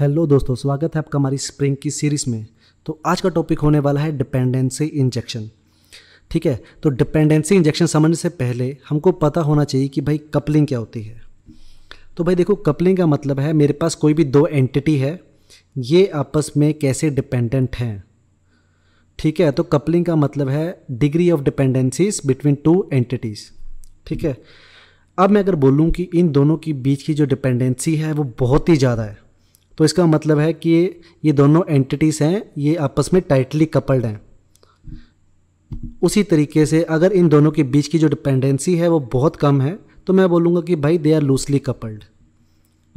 hello दोस्तों स्वागत है आपका हमारी स्प्रिंग की सीरीज़ में तो आज का टॉपिक होने वाला है डिपेंडेंसी इंजेक्शन ठीक है तो डिपेंडेंसी इंजेक्शन समझने से पहले हमको पता होना चाहिए कि भाई कपलिंग क्या होती है तो भाई देखो कपलिंग का मतलब है मेरे पास कोई भी दो एंटिटी है ये आपस में कैसे डिपेंडेंट हैं ठीक है तो कपलिंग का मतलब है degree of dependencies between two entities ठीक है अब मैं अगर बोलूँ कि इन दोनों के बीच की जो डिपेंडेंसी है वो बहुत ही ज़्यादा है तो इसका मतलब है कि ये दोनों एंटिटीज़ हैं ये आपस में टाइटली कपल्ड हैं उसी तरीके से अगर इन दोनों के बीच की जो डिपेंडेंसी है वो बहुत कम है तो मैं बोलूँगा कि भाई दे आर लूसली कपल्ड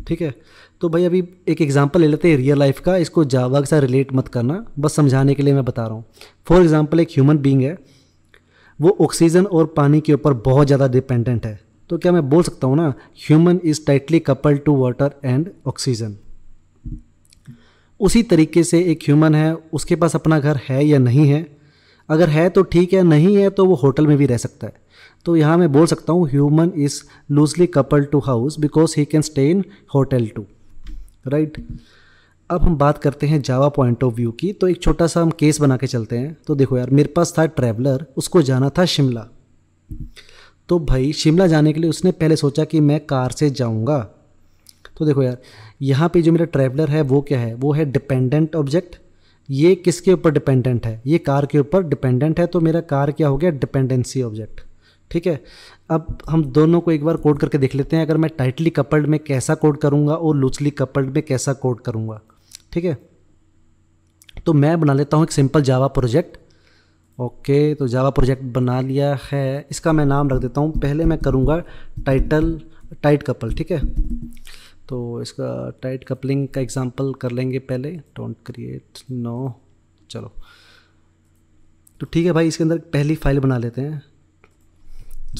ठीक है तो भाई अभी एक एग्जांपल ले लेते हैं रियल लाइफ का इसको जावा के साथ रिलेट मत करना बस समझाने के लिए मैं बता रहा हूँ फॉर एग्जांपल एक ह्यूमन बीइंग है वो ऑक्सीजन और पानी के ऊपर बहुत ज़्यादा डिपेंडेंट है तो क्या मैं बोल सकता हूँ ना human is tightly coupled to water and oxygen उसी तरीके से एक ह्यूमन है उसके पास अपना घर है या नहीं है अगर है तो ठीक है नहीं है तो वो होटल में भी रह सकता है तो यहाँ मैं बोल सकता हूँ human is loosely couple to house because he can stay in hotel too right अब हम बात करते हैं जावा पॉइंट ऑफ व्यू की तो एक छोटा सा हम केस बना के चलते हैं तो देखो यार मेरे पास था ट्रैवलर उसको जाना था शिमला तो भाई शिमला जाने के लिए उसने पहले सोचा कि मैं कार से जाऊँगा तो देखो यार यहाँ पे जो मेरा ट्रैवलर है वो क्या है वो है डिपेंडेंट ऑब्जेक्ट ये किसके ऊपर डिपेंडेंट है ये कार के ऊपर डिपेंडेंट है तो मेरा कार क्या हो गया डिपेंडेंसी ऑब्जेक्ट ठीक है अब हम दोनों को एक बार कोड करके देख लेते हैं अगर मैं टाइटली कपल्ड में कैसा कोड करूँगा और लूजली कपल्ड में कैसा कोड करूँगा ठीक है तो मैं बना लेता हूँ एक सिंपल जावा प्रोजेक्ट ओके तो जावा प्रोजेक्ट बना लिया है इसका मैं नाम रख देता हूँ पहले मैं करूँगा टाइटल टाइट कपल ठीक है तो इसका टाइट कपलिंग का एग्जांपल कर लेंगे पहले डोंट क्रिएट नो चलो तो ठीक है भाई इसके अंदर पहली फाइल बना लेते हैं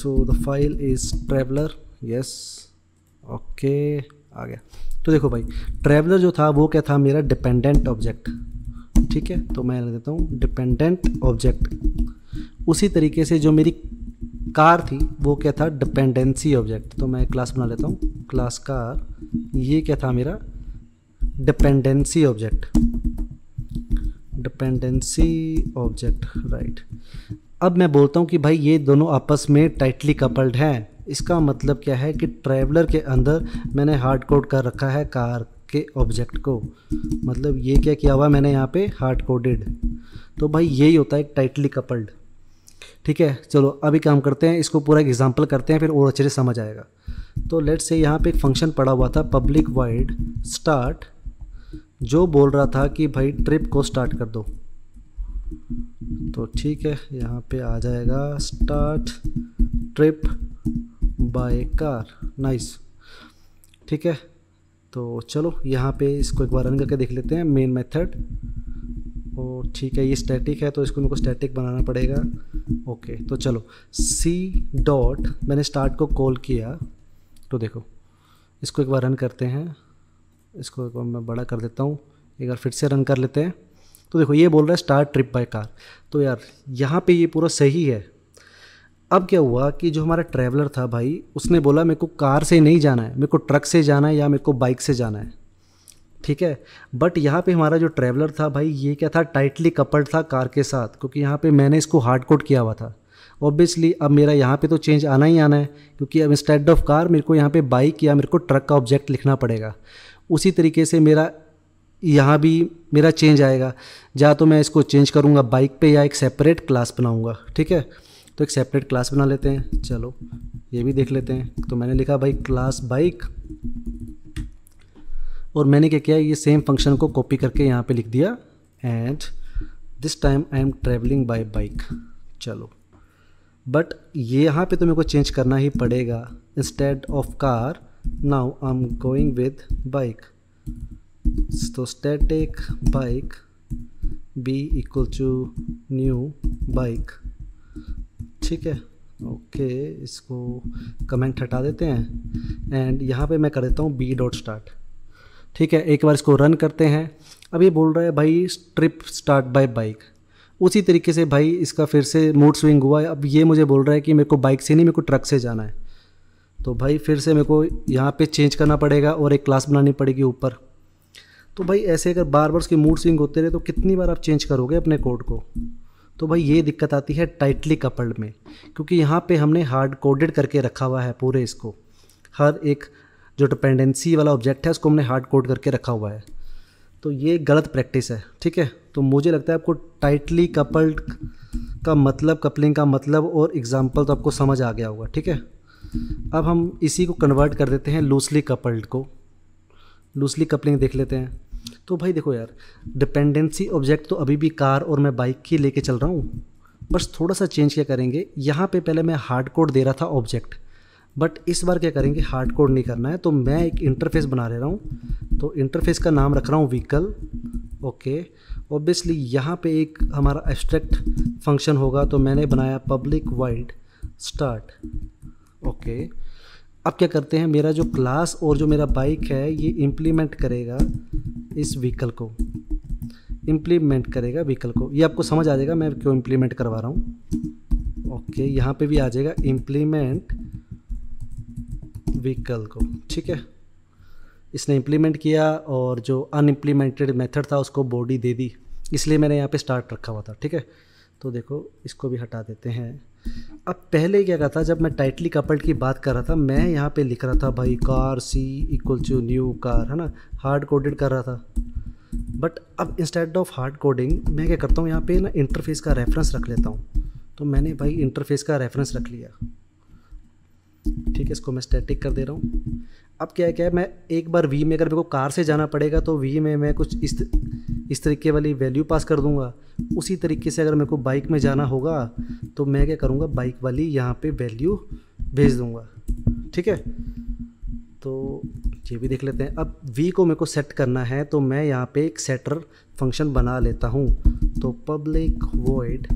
so the file is traveller yes okay आ गया तो देखो भाई ट्रैवलर जो था वो क्या था मेरा डिपेंडेंट ऑब्जेक्ट ठीक है तो मैं लिख देता हूँ डिपेंडेंट ऑब्जेक्ट उसी तरीके से जो मेरी कार थी वो क्या था डिपेंडेंसी ऑब्जेक्ट तो मैं क्लास बना लेता हूँ क्लास कार ये क्या था मेरा dependency object dependency object right अब मैं बोलता हूँ कि भाई ये दोनों आपस में टाइटली कपल्ड हैं इसका मतलब क्या है कि ट्रैवलर के अंदर मैंने हार्ड कोड कर रखा है कार के ऑब्जेक्ट को मतलब ये क्या किया हुआ मैंने यहाँ पे हार्ड कोडेड तो भाई यही होता है टाइटली कपल्ड ठीक है चलो अभी काम करते हैं इसको पूरा एग्जाम्पल करते हैं फिर और अच्छे से समझ आएगा तो लेट से यहाँ पे एक फंक्शन पड़ा हुआ था पब्लिक वाइड स्टार्ट जो बोल रहा था कि भाई ट्रिप को स्टार्ट कर दो तो ठीक है यहाँ पे आ जाएगा start trip by car nice ठीक है तो चलो यहाँ पे इसको एक बार रन करके देख लेते हैं मेन मेथड और ठीक है ये स्टैटिक है तो इसको मेरे को स्टैटिक बनाना पड़ेगा ओके तो चलो सी डॉट मैंने स्टार्ट को कॉल किया तो देखो इसको एक बार रन करते हैं इसको एक बार मैं बड़ा कर देता हूँ एक बार फिर से रन कर लेते हैं तो देखो ये बोल रहा है स्टार्ट ट्रिप बाय कार तो यार यहाँ पे ये पूरा सही है अब क्या हुआ कि जो हमारा ट्रैवलर था भाई उसने बोला मेरे को कार से नहीं जाना है मेरे को ट्रक से जाना है या मेरे को बाइक से जाना है ठीक है बट यहाँ पे हमारा जो ट्रैवलर था भाई ये क्या था टाइटली कपड़ था कार के साथ क्योंकि यहाँ पे मैंने इसको हार्ड कोट किया हुआ था ऑब्वियसली अब मेरा यहाँ पे तो चेंज आना ही आना है क्योंकि अब इंस्टेड ऑफ कार मेरे को यहाँ पे बाइक या मेरे को ट्रक का ऑब्जेक्ट लिखना पड़ेगा उसी तरीके से मेरा यहाँ भी मेरा चेंज आएगा या तो मैं इसको चेंज करूँगा बाइक पे या एक सेपरेट क्लास बनाऊँगा ठीक है तो एक सेपरेट क्लास बना लेते हैं चलो ये भी देख लेते हैं तो मैंने लिखा भाई क्लास बाइक और मैंने क्या किया ये सेम फंक्शन को कॉपी करके यहाँ पे लिख दिया and this time I am travelling by bike चलो बट ये यहाँ पे तो मेरे को चेंज करना ही पड़ेगा instead of car now I am going with bike तो static bike be equal to new bike ठीक है ओके okay, इसको कमेंट हटा देते हैं एंड यहाँ पे मैं कर देता हूँ बी डॉट स्टार्ट ठीक है एक बार इसको रन करते हैं अब ये बोल रहा है भाई ट्रिप स्टार्ट बाय बाइक उसी तरीके से भाई इसका फिर से मूड स्विंग हुआ अब ये मुझे बोल रहा है कि मेरे को बाइक से नहीं मेरे को ट्रक से जाना है तो भाई फिर से मेरे को यहाँ पे चेंज करना पड़ेगा और एक क्लास बनानी पड़ेगी ऊपर तो भाई ऐसे अगर बार बार उसके मूड स्विंग होते रहे तो कितनी बार आप चेंज करोगे अपने कोड को तो भाई ये दिक्कत आती है टाइटली कपल्ड में क्योंकि यहाँ पे हमने हार्ड कोडेड करके रखा हुआ है पूरे इसको हर एक जो डिपेंडेंसी वाला ऑब्जेक्ट है उसको हमने हार्ड कोड करके रखा हुआ है तो ये गलत प्रैक्टिस है ठीक है तो मुझे लगता है आपको टाइटली कपल्ड का मतलब कपलिंग का मतलब और एग्ज़ाम्पल तो आपको समझ आ गया होगा ठीक है अब हम इसी को कन्वर्ट कर देते हैं लूसली कपल्ड को लूसली कपलिंग देख लेते हैं तो भाई देखो यार डिपेंडेंसी ऑब्जेक्ट तो अभी भी कार और मैं बाइक की लेके चल रहा हूँ बस थोड़ा सा चेंज क्या करेंगे यहाँ पे पहले मैं हार्ड कोड दे रहा था ऑब्जेक्ट बट इस बार क्या करेंगे हार्ड कोड नहीं करना है तो मैं एक इंटरफेस बना ले रहा हूँ तो इंटरफेस का नाम रख रहा हूँ व्हीकल ओके ऑब्वियसली यहाँ पे एक हमारा एब्स्ट्रैक्ट फंक्शन होगा तो मैंने बनाया पब्लिक वाइड स्टार्ट ओके अब क्या करते हैं मेरा जो क्लास और जो मेरा बाइक है ये इम्प्लीमेंट करेगा इस व्हीकल को इम्प्लीमेंट करेगा व्हीकल को ये आपको समझ आ जाएगा मैं क्यों इम्प्लीमेंट करवा रहा हूँ ओके यहाँ पे भी आ जाएगा इम्प्लीमेंट गर्ल को ठीक है इसने इम्प्लीमेंट किया और जो अनइम्प्लीमेंटेड मेथड था उसको बॉडी दे दी इसलिए मैंने यहाँ पे स्टार्ट रखा हुआ था ठीक है तो देखो इसको भी हटा देते हैं अब पहले क्या कहा था जब मैं टाइटली कपल्ड की बात कर रहा था मैं यहाँ पे लिख रहा था भाई car c equal to new car है ना हार्ड कोडेड कर रहा था बट अब इंस्टेड ऑफ हार्ड कोडिंग मैं क्या करता हूँ यहाँ पे ना इंटरफेस का रेफरेंस रख लेता हूँ तो मैंने भाई इंटरफेस का रेफरेंस रख लिया ठीक है इसको मैं स्टैटिक कर दे रहा हूँ अब क्या है क्या है मैं एक बार वी में अगर मेरे को कार से जाना पड़ेगा तो वी में मैं कुछ इस इस तरीके वाली वैल्यू पास कर दूंगा उसी तरीके से अगर मेरे को बाइक में जाना होगा तो मैं क्या करूँगा बाइक वाली यहाँ पे वैल्यू भेज दूँगा ठीक है तो ये भी देख लेते हैं अब वी को मेरे को सेट करना है तो मैं यहाँ पे एक सेटर फंक्शन बना लेता हूँ तो पब्लिक वॉइड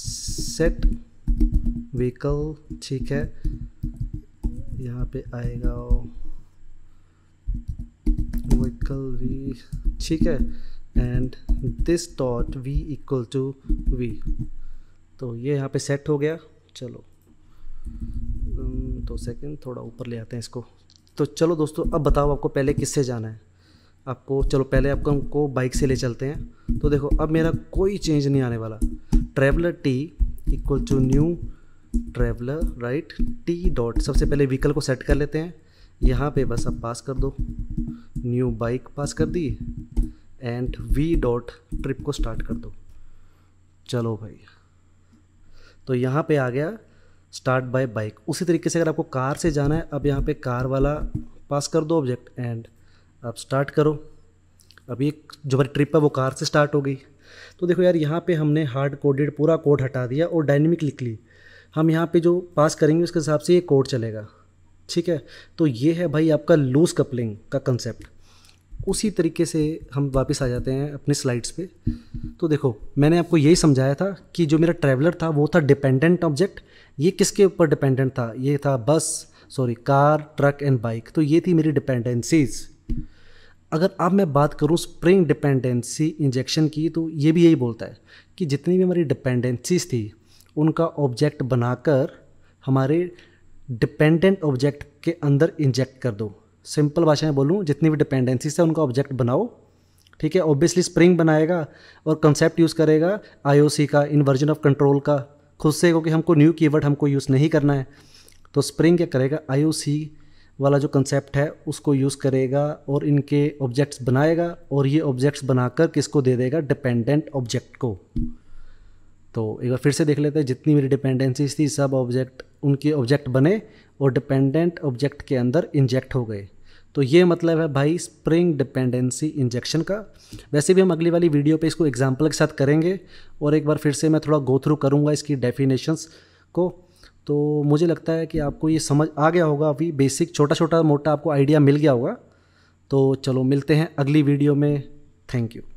सेट व्हीकल ठीक है यहाँ पे आएगा वर्टिकल वी ठीक है and this dot V equal to V तो ये यहाँ पे सेट हो गया चलो दो सेकंड थोड़ा ऊपर ले आते हैं इसको तो चलो दोस्तों अब बताओ आपको पहले किससे जाना है आपको चलो पहले आपको हमको बाइक से ले चलते हैं तो देखो अब मेरा कोई चेंज नहीं आने वाला traveller T equal to new traveller right T dot सबसे पहले व्हीकल को सेट कर लेते हैं यहाँ पे बस आप पास कर दो न्यू बाइक पास कर दी एंड वी डॉट ट्रिप को स्टार्ट कर दो चलो भाई तो यहाँ पे आ गया स्टार्ट बाय बाइक उसी तरीके से अगर आपको कार से जाना है अब यहाँ पे कार वाला पास कर दो ऑब्जेक्ट एंड आप स्टार्ट करो अब ये जो हमारी ट्रिप है वो कार से स्टार्ट हो गई तो देखो यार यहाँ पे हमने हार्ड कोडेड पूरा कोड हटा दिया और डायनेमिक लिख ली हम यहाँ पे जो पास करेंगे उसके हिसाब से ये कोड चलेगा ठीक है तो ये है भाई आपका लूज कपलिंग का कंसेप्ट उसी तरीके से हम वापस आ जाते हैं अपने स्लाइड्स पे तो देखो मैंने आपको यही समझाया था कि जो मेरा ट्रैवलर था वो था डिपेंडेंट ऑब्जेक्ट ये किसके ऊपर डिपेंडेंट था ये था बस sorry car truck and bike तो ये थी मेरी डिपेंडेंसीज़ अगर अब मैं बात करूँ स्प्रिंग डिपेंडेंसी इंजेक्शन की तो ये भी यही बोलता है कि जितनी भी हमारी डिपेंडेंसीज थी उनका ऑब्जेक्ट बनाकर हमारे डिपेंडेंट ऑब्जेक्ट के अंदर इंजेक्ट कर दो सिंपल भाषा में बोलूँ जितनी भी डिपेंडेंसीज है उनका ऑब्जेक्ट बनाओ ठीक है ऑब्वियसली स्प्रिंग बनाएगा और कंसेप्ट यूज़ करेगा आईओसी का इन्वर्जन ऑफ कंट्रोल का खुद से क्योंकि हमको न्यू कीवर्ड हमको यूज़ नहीं करना है तो स्प्रिंग क्या करेगा आईओसी वाला जो कंसेप्ट है उसको यूज़ करेगा और इनके ऑब्जेक्ट्स बनाएगा और ये ऑब्जेक्ट्स बनाकर किसको दे देगा डिपेंडेंट ऑब्जेक्ट को तो एक बार फिर से देख लेते हैं जितनी मेरी डिपेंडेंसीज थी सब ऑब्जेक्ट उनके ऑब्जेक्ट बने और डिपेंडेंट ऑब्जेक्ट के अंदर इंजेक्ट हो गए तो ये मतलब है भाई स्प्रिंग डिपेंडेंसी इंजेक्शन का वैसे भी हम अगली वाली वीडियो पे इसको एग्जाम्पल के साथ करेंगे और एक बार फिर से मैं थोड़ा गो थ्रू करूँगा इसकी डेफिनेशंस को तो मुझे लगता है कि आपको ये समझ आ गया होगा अभी बेसिक छोटा छोटा मोटा आपको आइडिया मिल गया होगा तो चलो मिलते हैं अगली वीडियो में थैंक यू